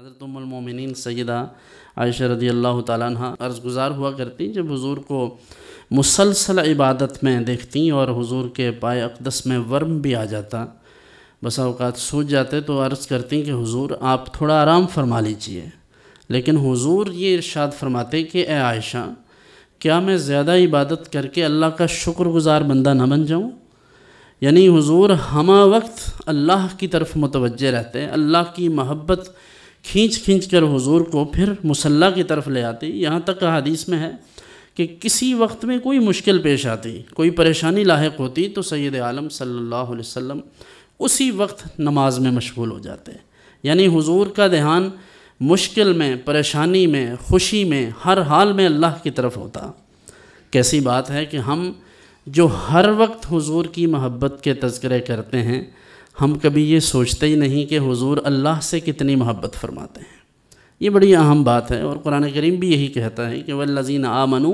हज़रतमिन सैदा आयशा रदी अल्लाह अर्ज़ गुज़ार हुआ करती जब हुजूर को मुसलसल इबादत में देखती और हुजूर के पाए अकदस में वर्म भी आ जाता बसाओकात सूझ जाते तो अर्ज़ करती कि हुजूर आप थोड़ा आराम फरमा लीजिए लेकिन हुजूर ये इरशाद फरमाते कि ए आयशा क्या मैं ज़्यादा इबादत करके अल्लाह का शुक्रगुज़ार बंदा ना बन जाऊँ यानी हुजूर हम वक्त अल्लाह की तरफ मुतवजह रहते अल्लाह की महब्बत खींच खींच कर हुजूर को फिर मुसल्ला की तरफ ले आती यहाँ तक का हदीस में है कि किसी वक्त में कोई मुश्किल पेश आती कोई परेशानी लाक होती तो सैद आलम सल्लल्लाहु अलैहि वसल्लम उसी वक्त नमाज में मशगूल हो जाते यानी हुजूर का ध्यान मुश्किल में परेशानी में खुशी में हर हाल में अल्लाह की तरफ होता कैसी बात है कि हम जो हर वक्त हुजूर की मोहब्बत के तस्करे करते हैं हम कभी ये सोचते ही नहीं कि हुजूर अल्लाह से कितनी मोहब्बत फरमाते हैं ये बड़ी अहम बात है और कुरान करीम भी यही कहता है कि वल्लजीन आमनु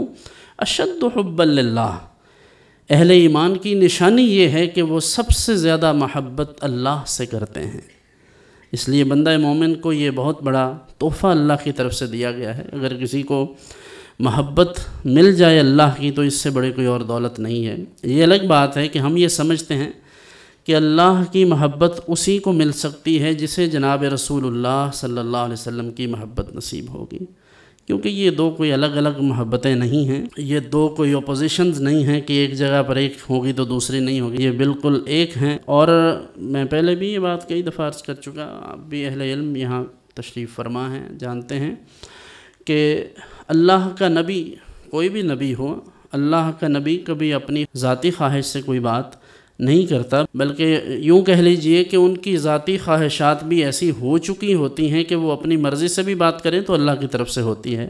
अशद हब्बल्ला अहल ईमान की निशानी ये है कि वो सबसे ज़्यादा महब्बत अल्लाह से करते हैं इसलिए बंदा मोमिन को ये बहुत बड़ा तोहफ़ा अल्लाह की तरफ से दिया गया है अगर किसी को महब्बत मिल जाए अल्लाह की तो इससे बड़े कोई और दौलत नहीं है ये अलग बात है कि हम ये समझते हैं कि अल्लाह की महब्बत उसी को मिल सकती है जिसे जनाब रसूलुल्लाह सल्लल्लाहु अलैहि वसल्लम की महब्बत नसीब होगी क्योंकि ये दो कोई अलग अलग महब्बतें नहीं हैं ये दो कोई अपोजिशंस नहीं हैं कि एक जगह पर एक होगी तो दूसरी नहीं होगी ये बिल्कुल एक हैं और मैं पहले भी ये बात कई दफ़ा अर्ज़ कर चुका आप भी अहल इल्म यहाँ तशरीफ़ फरमा हैं जानते हैं कि अल्लाह का नबी कोई भी नबी हो अल्लाह का नबी कभी अपनी ज़ाती ख्वाहिश से कोई बात नहीं करता बल्कि यूँ कह लीजिए कि उनकी ज़ाती ख्वाहिशात भी ऐसी हो चुकी होती हैं कि वो अपनी मर्ज़ी से भी बात करें तो अल्लाह की तरफ से होती है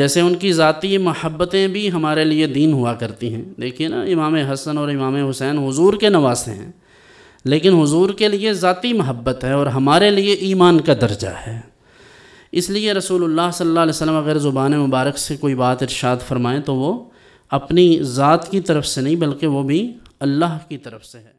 जैसे उनकी ज़ाती महब्बतें भी हमारे लिए दीन हुआ करती हैं देखिए ना इमाम हसन और इमाम हुसैन हुजूर के नवासे हैं लेकिन हुजूर के लिए ज़ाती महब्बत है और हमारे लिए ईमान का दर्जा है इसलिए रसूलुल्लाह सल्लल्लाहु अलैहि वसल्लम अगर ज़ुबान मुबारक से कोई बात इरशाद फरमाएँ तो वो अपनी ज़ात की तरफ से नहीं बल्कि वो भी अल्लाह की तरफ से है